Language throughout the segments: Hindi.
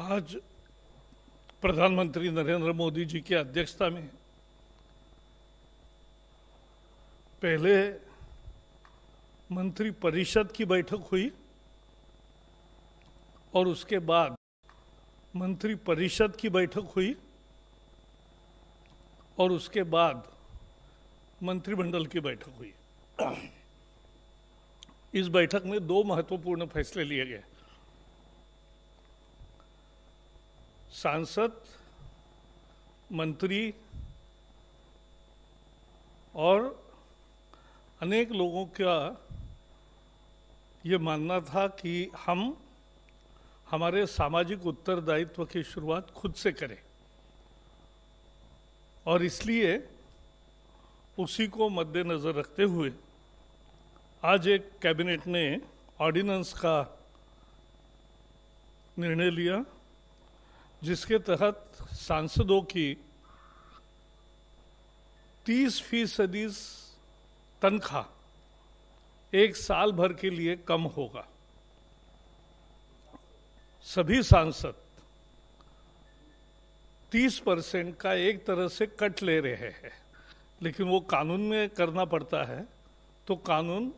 आज प्रधानमंत्री नरेंद्र मोदी जी की अध्यक्षता में पहले मंत्री परिषद की बैठक हुई और उसके बाद मंत्री परिषद की बैठक हुई और उसके बाद मंत्रिमंडल की बैठक हुई इस बैठक में दो महत्वपूर्ण फैसले लिए गए सांसद मंत्री और अनेक लोगों का ये मानना था कि हम हमारे सामाजिक उत्तरदायित्व की शुरुआत खुद से करें और इसलिए उसी को मद्देनज़र रखते हुए आज एक कैबिनेट ने ऑर्डिनेंस का निर्णय लिया जिसके तहत सांसदों की तीस फीसदी तनख्वाह एक साल भर के लिए कम होगा सभी सांसद 30 परसेंट का एक तरह से कट ले रहे हैं लेकिन वो कानून में करना पड़ता है तो कानून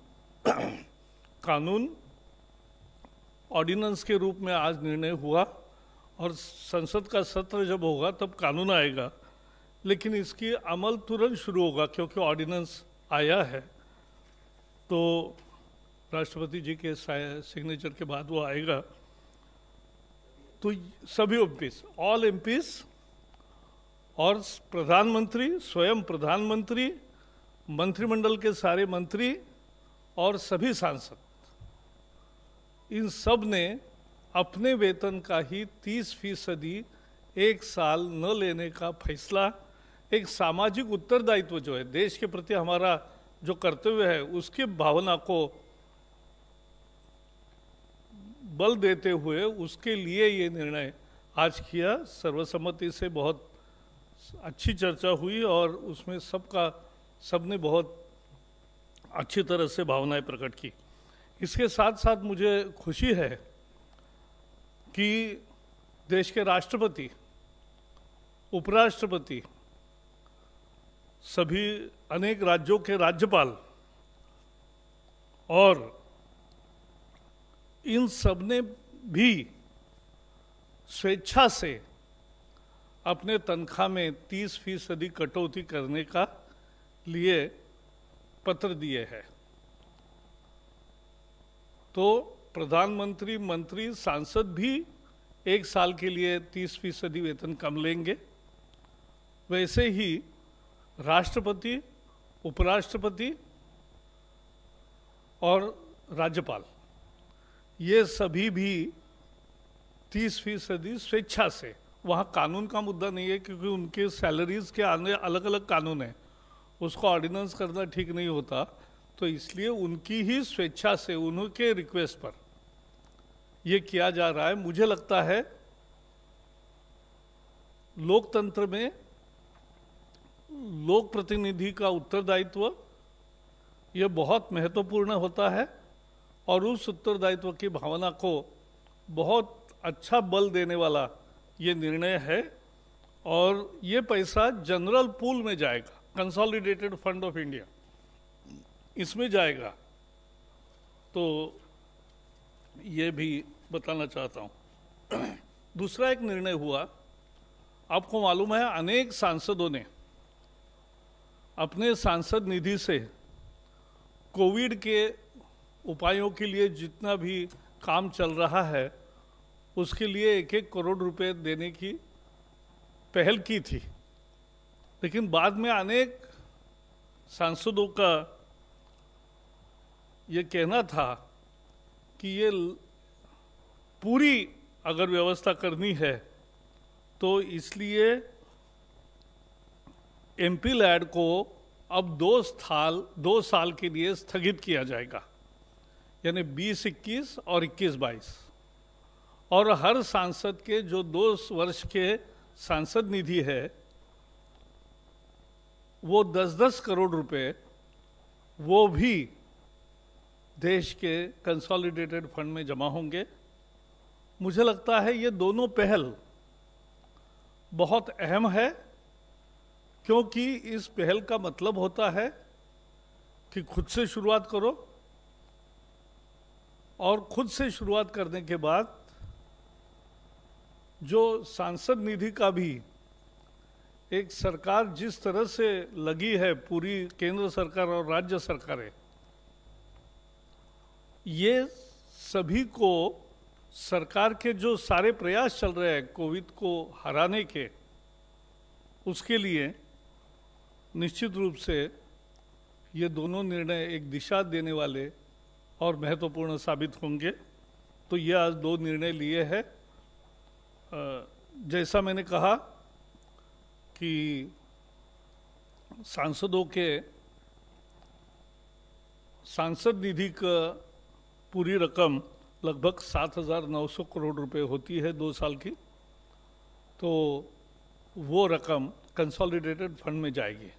कानून ऑर्डिनेंस के रूप में आज निर्णय हुआ और संसद का सत्र जब होगा तब कानून आएगा लेकिन इसकी अमल तुरंत शुरू होगा क्योंकि ऑर्डिनेंस आया है तो राष्ट्रपति जी के सिग्नेचर के बाद वो आएगा तो सभी एम ऑल एम और प्रधानमंत्री स्वयं प्रधानमंत्री मंत्रिमंडल के सारे मंत्री और सभी सांसद इन सब ने अपने वेतन का ही 30 फीसदी एक साल न लेने का फैसला एक सामाजिक उत्तरदायित्व जो है देश के प्रति हमारा जो कर्तव्य है उसकी भावना को बल देते हुए उसके लिए ये निर्णय आज किया सर्वसम्मति से बहुत अच्छी चर्चा हुई और उसमें सबका सबने बहुत अच्छी तरह से भावनाएं प्रकट की इसके साथ साथ मुझे खुशी है कि देश के राष्ट्रपति उपराष्ट्रपति सभी अनेक राज्यों के राज्यपाल और इन सब ने भी स्वेच्छा से अपने तनख्वाह में 30 फीसदी कटौती करने का लिए पत्र दिए हैं तो प्रधानमंत्री मंत्री सांसद भी एक साल के लिए तीस फीसदी वेतन कम लेंगे वैसे ही राष्ट्रपति उपराष्ट्रपति और राज्यपाल ये सभी भी तीस फीसदी स्वेच्छा से वहाँ कानून का मुद्दा नहीं है क्योंकि उनके सैलरीज के आने अलग अलग कानून हैं उसको ऑर्डिनेंस करना ठीक नहीं होता तो इसलिए उनकी ही स्वेच्छा से उनके रिक्वेस्ट पर ये किया जा रहा है मुझे लगता है लोकतंत्र में लोक प्रतिनिधि का उत्तरदायित्व यह बहुत महत्वपूर्ण होता है और उस उत्तरदायित्व की भावना को बहुत अच्छा बल देने वाला ये निर्णय है और ये पैसा जनरल पूल में जाएगा कंसोलिडेटेड फंड ऑफ इंडिया इसमें जाएगा तो ये भी बताना चाहता हूँ दूसरा एक निर्णय हुआ आपको मालूम है अनेक सांसदों ने अपने सांसद निधि से कोविड के उपायों के लिए जितना भी काम चल रहा है उसके लिए एक एक करोड़ रुपए देने की पहल की थी लेकिन बाद में अनेक सांसदों का ये कहना था कि ये पूरी अगर व्यवस्था करनी है तो इसलिए एमपी लैड को अब दो साल दो साल के लिए स्थगित किया जाएगा यानी बीस इक्कीस और इक्कीस बाईस और हर सांसद के जो दो वर्ष के सांसद निधि है वो दस दस करोड़ रुपए वो भी देश के कंसोलिडेटेड फंड में जमा होंगे मुझे लगता है ये दोनों पहल बहुत अहम है क्योंकि इस पहल का मतलब होता है कि खुद से शुरुआत करो और खुद से शुरुआत करने के बाद जो सांसद निधि का भी एक सरकार जिस तरह से लगी है पूरी केंद्र सरकार और राज्य सरकारें ये सभी को सरकार के जो सारे प्रयास चल रहे हैं कोविड को हराने के उसके लिए निश्चित रूप से ये दोनों निर्णय एक दिशा देने वाले और महत्वपूर्ण साबित होंगे तो ये आज दो निर्णय लिए हैं जैसा मैंने कहा कि सांसदों के सांसद निधि का पूरी रकम लगभग 7,900 करोड़ रुपए होती है दो साल की तो वो रकम कंसोलिडेटेड फंड में जाएगी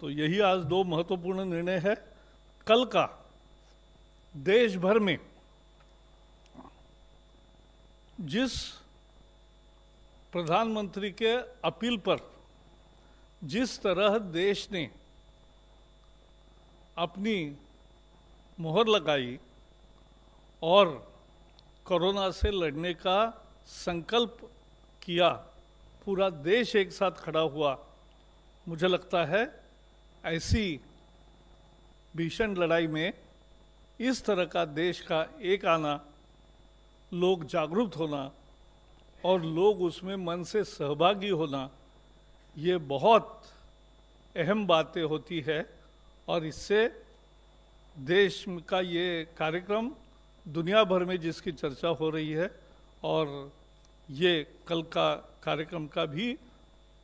तो यही आज दो महत्वपूर्ण निर्णय है कल का देश भर में जिस प्रधानमंत्री के अपील पर जिस तरह देश ने अपनी मोहर लगाई और कोरोना से लड़ने का संकल्प किया पूरा देश एक साथ खड़ा हुआ मुझे लगता है ऐसी भीषण लड़ाई में इस तरह का देश का एक आना लोग जागरूक होना और लोग उसमें मन से सहभागी होना ये बहुत अहम बातें होती है और इससे देश का ये कार्यक्रम दुनिया भर में जिसकी चर्चा हो रही है और ये कल का कार्यक्रम का भी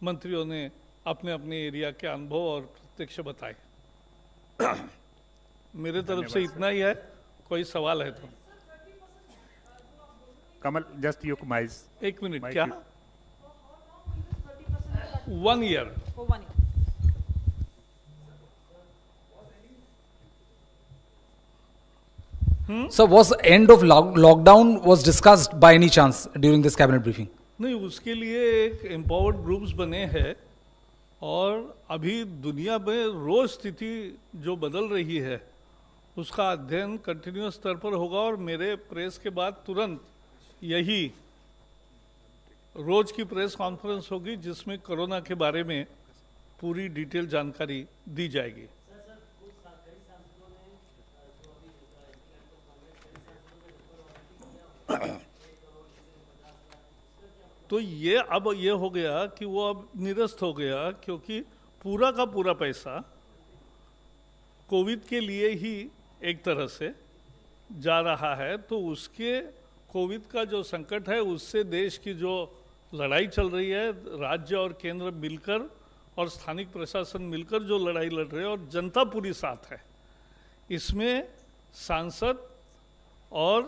मंत्रियों ने अपने अपने एरिया के अनुभव और प्रत्यक्ष बताए मेरे तरफ से इतना ही है कोई सवाल है तो कमल जस्ट यू एक मिनट क्या one year sir was end of lockdown was discussed by any chance during this cabinet briefing नहीं उसके लिए एक एम्पावर्ड ग्रुप्स बने हैं और अभी दुनिया में रोज स्थिति जो बदल रही है उसका अध्ययन कंटिन्यूस स्तर पर होगा और मेरे प्रेस के बाद तुरंत यही रोज की प्रेस कॉन्फ्रेंस होगी जिसमें कोरोना के बारे में पूरी डिटेल जानकारी दी जाएगी तो ये अब ये हो गया कि वो अब निरस्त हो गया क्योंकि पूरा का पूरा पैसा कोविड के लिए ही एक तरह से जा रहा है तो उसके कोविड का जो संकट है उससे देश की जो लड़ाई चल रही है राज्य और केंद्र मिलकर और स्थानिक प्रशासन मिलकर जो लड़ाई लड़ रहे हैं और जनता पूरी साथ है इसमें सांसद और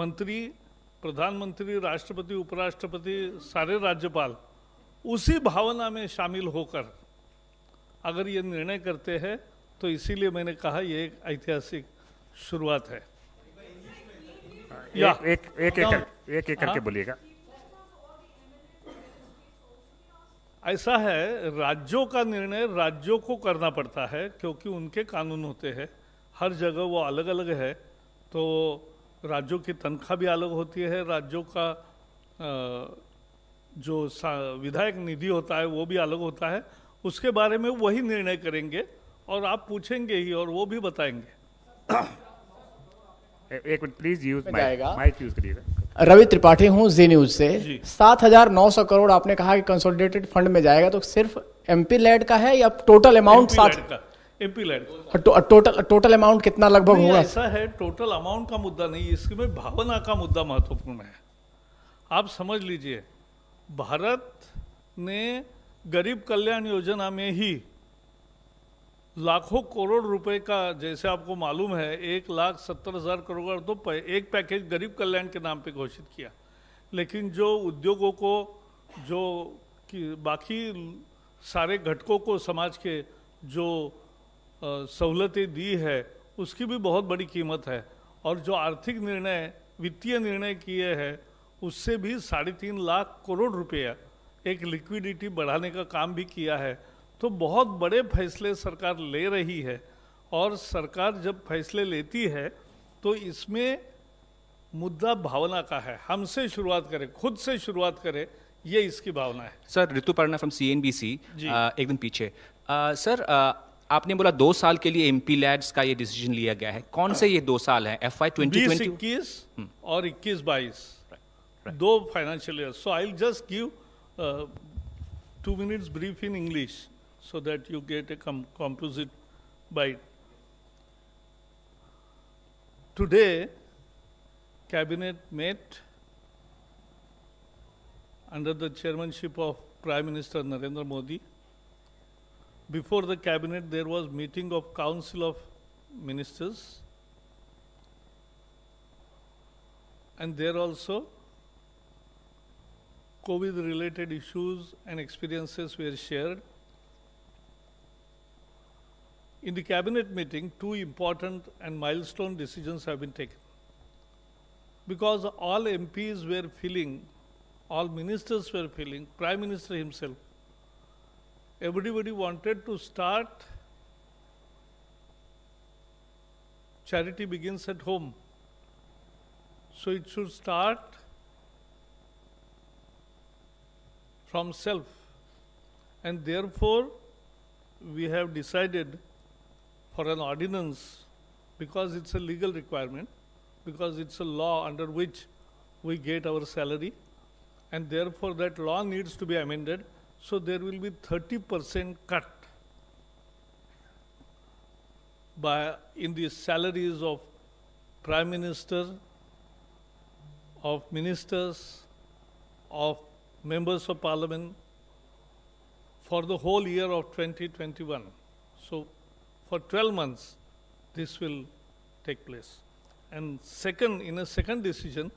मंत्री प्रधानमंत्री राष्ट्रपति उपराष्ट्रपति सारे राज्यपाल उसी भावना में शामिल होकर अगर ये निर्णय करते हैं तो इसीलिए मैंने कहा ये एक ऐतिहासिक शुरुआत है या एक एक एक करके एक एक करके हाँ। बोलिएगा ऐसा है राज्यों का निर्णय राज्यों को करना पड़ता है क्योंकि उनके कानून होते हैं हर जगह वो अलग अलग है तो राज्यों की तनख्वाह भी अलग होती है राज्यों का जो विधायक निधि होता है वो भी अलग होता है उसके बारे में वही निर्णय करेंगे और आप पूछेंगे ही और वो भी बताएंगे एक मिनट प्लीज यूज माइक यूज करिए रवि त्रिपाठी हूँ जी न्यूज से सात हजार नौ सौ करोड़ आपने कहा कि कंसोलिडेटेड फंड में जाएगा तो सिर्फ एमपी लेड का है या टोटल अमाउंट सात MP land total total amount कितना लगभग होगा ऐसा है टोटल अमाउंट का मुद्दा नहीं इसमें भावना का मुद्दा महत्वपूर्ण है आप समझ लीजिए भारत ने गरीब कल्याण योजना में ही लाखों करोड़ रुपए का जैसे आपको मालूम है एक लाख सत्तर हजार करोड़ तो एक पैकेज गरीब कल्याण के नाम पे घोषित किया लेकिन जो उद्योगों को जो कि बाकी सारे घटकों को समाज के जो सहूलतें दी है उसकी भी बहुत बड़ी कीमत है और जो आर्थिक निर्णय वित्तीय निर्णय किए हैं उससे भी साढ़े तीन लाख करोड़ रुपया एक लिक्विडिटी बढ़ाने का काम भी किया है तो बहुत बड़े फैसले सरकार ले रही है और सरकार जब फैसले लेती है तो इसमें मुद्दा भावना का है हमसे शुरुआत करें खुद से शुरुआत करें ये इसकी भावना है sir Parna from C N B C एक दिन पीछे सर आपने बोला दो साल के लिए एमपी लैड्स का ये डिसीजन लिया गया है कौन से ये दो साल है एफ आई ट्वेंटी और इक्कीस बाईस दो financial year so I just give two minute brief in English so that you get a come composite by today cabinet met under the chairmanship of prime minister Narendra Modi before the cabinet there was meeting of council of ministers and there also covid related issues and experiences were shared in the cabinet meeting two important and milestone decisions have been taken because all MPs were feeling all ministers were feeling prime minister himself everybody wanted to start charity begins at home. So it should start from self. And therefore, we have decided for an ordinance because it's a legal requirement, because it's a law under which we get our salary, and therefore that law needs to be amended so there will be 30% cut by in the salaries of prime minister, of ministers, of members of parliament for the whole year of 2021. So for 12 months, this will take place. And second, in a second decision,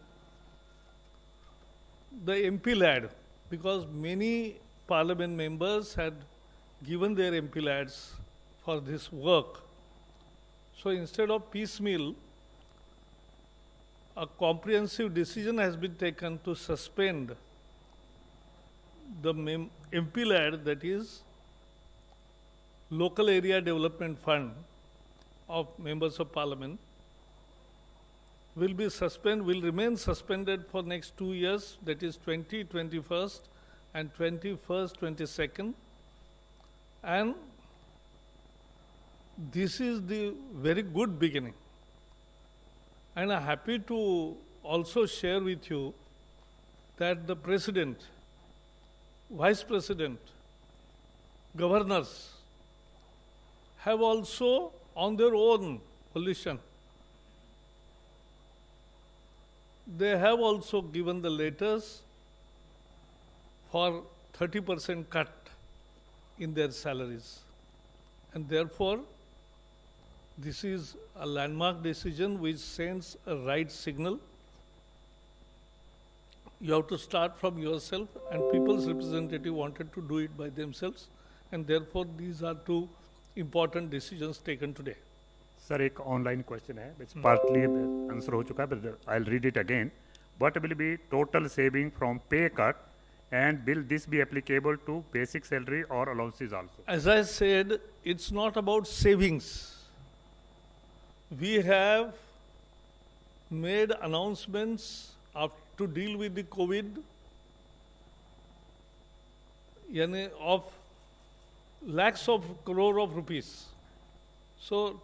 the MP lad, because many parliament members had given their MP lads for this work. So instead of piecemeal, a comprehensive decision has been taken to suspend the mem- MP lad, that is, local area development fund of members of parliament will be suspended, will remain suspended for next two years, that is 20, and 21st, 22nd. And this is the very good beginning. And I'm happy to also share with you that the president, vice president, governors have also, on their own volition, they have also given the letters for 30% cut in their salaries. And therefore, this is a landmark decision which sends a right signal. You have to start from yourself, and people's representative wanted to do it by themselves, and therefore these are two important decisions taken today. Sir, एक online question है इट्स पार्टली answered. हो चुका है but I read it again what will be total saving and will this be applicable to basic salary or allowances also? As I said, it's not about savings. We have made announcements to deal with the COVID yani of lakhs of crore of rupees. So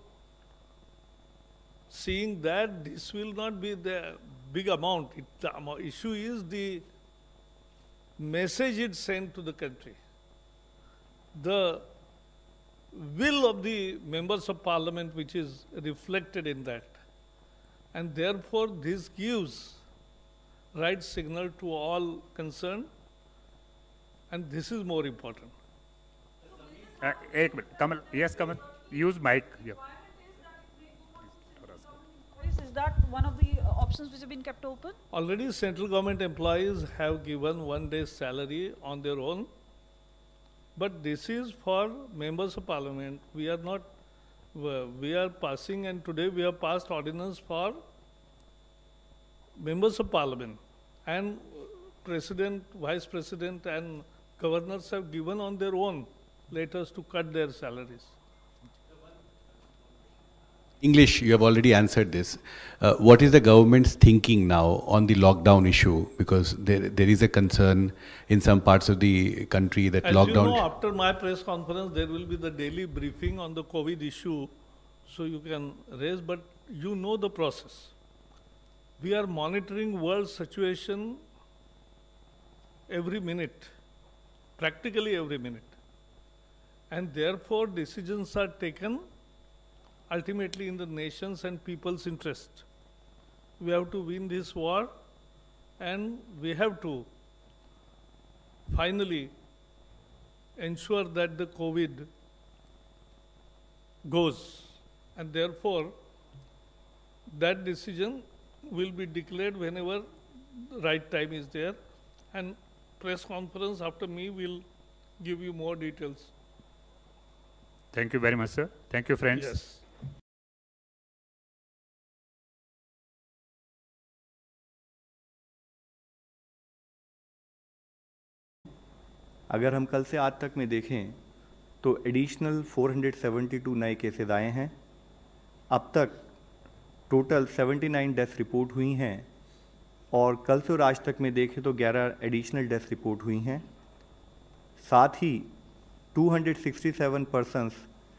seeing that this will not be the big amount. It, the issue is the message it sent to the country. The will of the members of parliament which is reflected in that. And therefore this gives right signal to all concerned and this is more important. Uh, Kamal, yes, Kamal, use mic. Yeah. Is that one of the options which have been kept open? Already central government employees have given one day's salary on their own. But this is for members of parliament. We are not, we are passing and today we have passed ordinance for members of parliament. And president, vice president and governors have given on their own letters to cut their salaries. English, you have already answered this. Uh, what is the government's thinking now on the lockdown issue? Because there, there is a concern in some parts of the country that As lockdown. You know, after my press conference, there will be the daily briefing on the COVID issue, so you can raise. But you know the process. We are monitoring world situation every minute, practically every minute, and therefore decisions are taken ultimately in the nation's and people's interest. We have to win this war and we have to finally ensure that the COVID goes. And therefore, that decision will be declared whenever the right time is there. And press conference after me will give you more details. Thank you very much, sir. Thank you, friends. Yes. अगर हम कल से आज तक में देखें तो एडिशनल 472 नए केसेस आए हैं अब तक टोटल 79 डेथ रिपोर्ट हुई हैं और कल से और आज तक में देखें तो 11 एडिशनल डेथ रिपोर्ट हुई हैं साथ ही 267 पर्सनस